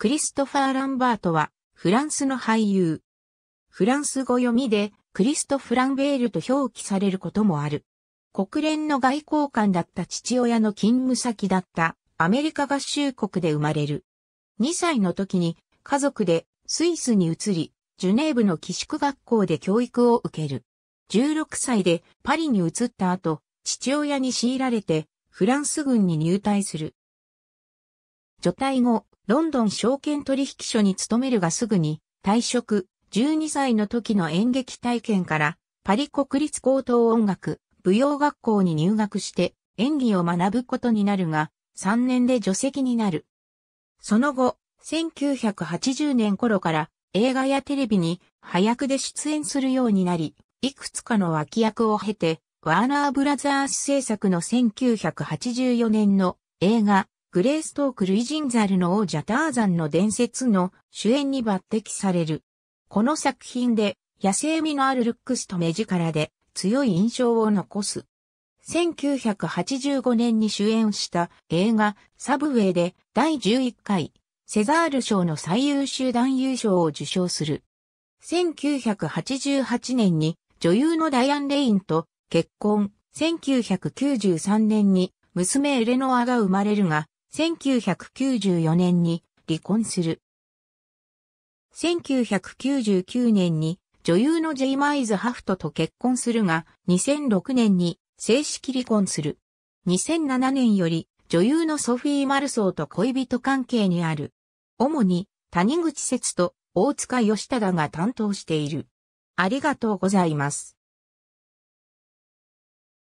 クリストファー・ランバートは、フランスの俳優。フランス語読みで、クリスト・フランベールと表記されることもある。国連の外交官だった父親の勤務先だったアメリカ合衆国で生まれる。2歳の時に家族でスイスに移り、ジュネーブの寄宿学校で教育を受ける。16歳でパリに移った後、父親に強いられてフランス軍に入隊する。除隊後、ロンドン証券取引所に勤めるがすぐに退職、12歳の時の演劇体験からパリ国立高等音楽舞踊学校に入学して演技を学ぶことになるが、3年で助席になる。その後、1980年頃から映画やテレビに早くで出演するようになり、いくつかの脇役を経て、ワーナーブラザース制作の1984年の映画、グレーストーク・ルイジンザルの王者ターザンの伝説の主演に抜擢される。この作品で野生味のあるルックスと目力で強い印象を残す。1985年に主演した映画サブウェイで第11回セザール賞の最優秀男優賞を受賞する。1988年に女優のダイアン・レインと結婚。1993年に娘エレノアが生まれるが、1994年に離婚する。1999年に女優のジェイ・マイズ・ハフトと結婚するが、2006年に正式離婚する。2007年より女優のソフィー・マルソーと恋人関係にある。主に谷口節と大塚義忠が担当している。ありがとうございます。